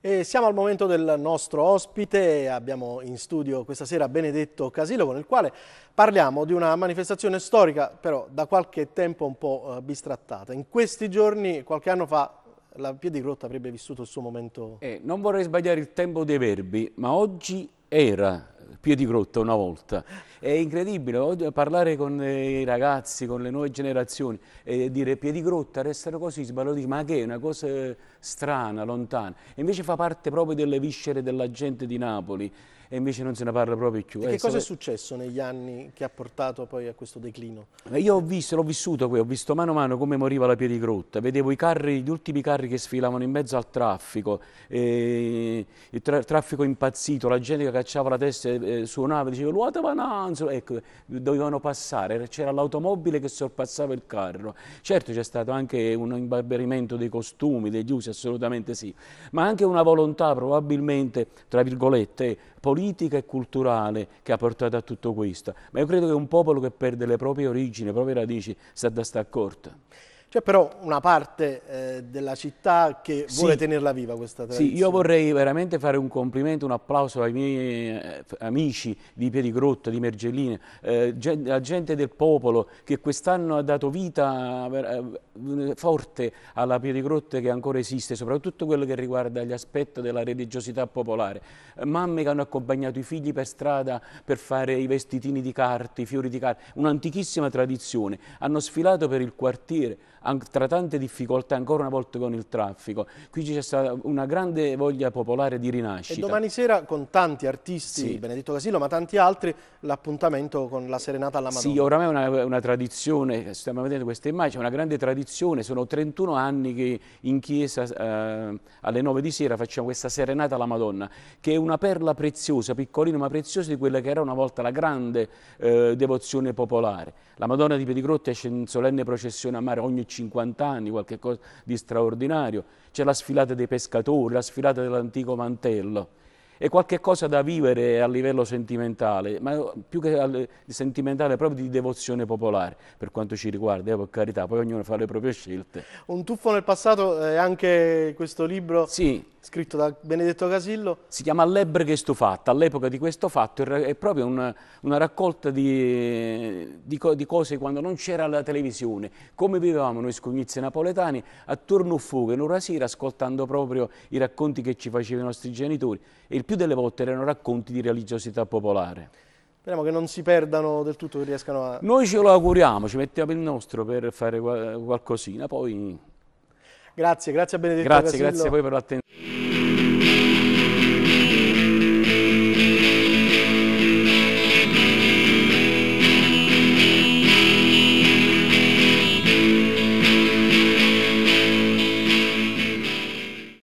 E siamo al momento del nostro ospite, abbiamo in studio questa sera Benedetto Casilo con il quale parliamo di una manifestazione storica però da qualche tempo un po' eh, bistrattata. In questi giorni, qualche anno fa, la Piedigrotta avrebbe vissuto il suo momento... Eh, non vorrei sbagliare il tempo dei verbi, ma oggi era Pio Grotta una volta. È incredibile parlare con eh, i ragazzi, con le nuove generazioni e dire Pio Grotta restano così, sbalorditi, ma che è una cosa eh, strana, lontana. E invece fa parte proprio delle viscere della gente di Napoli e invece non se ne parla proprio più. E che eh, cosa è successo negli anni che ha portato poi a questo declino? Eh, io ho visto, l'ho vissuto qui, ho visto mano a mano come moriva la Piedigrotta, vedevo carri, gli ultimi carri che sfilavano in mezzo al traffico, eh, il tra traffico impazzito, la gente che cacciava la testa, eh, suonava, diceva luata pananzo, ecco, dovevano passare, c'era l'automobile che sorpassava il carro. Certo c'è stato anche un imbarberimento dei costumi, degli usi, assolutamente sì, ma anche una volontà probabilmente, tra virgolette, politica politica e culturale che ha portato a tutto questo, ma io credo che un popolo che perde le proprie origini, le proprie radici, sta da sta accorto. C'è cioè, però una parte eh, della città che sì, vuole tenerla viva questa tradizione. Sì, io vorrei veramente fare un complimento, un applauso ai miei eh, amici di Piedigrotta, di Mergellina, eh, gente, la gente del popolo che quest'anno ha dato vita eh, forte alla Piedigrotta che ancora esiste, soprattutto quello che riguarda gli aspetti della religiosità popolare. mamme che hanno accompagnato i figli per strada per fare i vestitini di carta, i fiori di carta, un'antichissima tradizione. Hanno sfilato per il quartiere, tra tante difficoltà ancora una volta con il traffico. Qui c'è stata una grande voglia popolare di rinascita. E domani sera con tanti artisti, sì. Benedetto Casillo, ma tanti altri, l'appuntamento con la serenata alla Madonna. Sì, oramai è una, una, tradizione, stiamo vedendo queste immagini, è una grande tradizione, sono 31 anni che in chiesa eh, alle 9 di sera facciamo questa serenata alla Madonna, che è una perla preziosa, piccolina ma preziosa di quella che era una volta la grande eh, devozione popolare. La Madonna di Pedigrotti esce in solenne processione a mare ogni 50 anni, qualcosa di straordinario. C'è la sfilata dei pescatori, la sfilata dell'antico mantello è qualche cosa da vivere a livello sentimentale, ma più che sentimentale proprio di devozione popolare, per quanto ci riguarda, eh, per carità, poi ognuno fa le proprie scelte. Un tuffo nel passato è anche questo libro sì. scritto da Benedetto Casillo. Si chiama Lebre che stufatta, all'epoca di questo fatto è proprio una, una raccolta di, di, di, cose quando non c'era la televisione, come vivevamo noi scognizi napoletani attorno a fuga, in una sera ascoltando proprio i racconti che ci facevano i nostri genitori il più delle volte erano racconti di religiosità popolare. Speriamo che non si perdano del tutto, che riescano a... Noi ce lo auguriamo, ci mettiamo il nostro per fare qualcosina, poi... Grazie, grazie a Benedetto Grazie, Casillo. grazie a voi per l'attenzione.